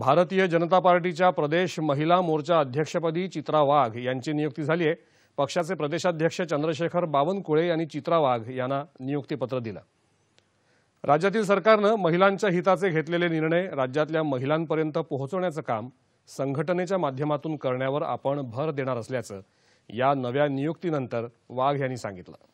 भारतीय जनता पार्टीच्या प्रदेश महिला मोर्चा अध्यक्षपदी चित्रा वाघ यांची नियुक्ती झाली आहे पक्षाचे प्रदेशाध्यक्ष चंद्रशेखर बावनकुळे यांनी चित्रा वाघ यांना नियुक्तीपत्र दिलं राज्यातील सरकारनं महिलांच्या हिताचे घेतलेले निर्णय राज्यातल्या महिलांपर्यंत पोहोचवण्याचं काम संघटनेच्या माध्यमातून करण्यावर आपण भर देणार असल्याचं या नव्या नियुक्तीनंतर वाघ यांनी सांगितलं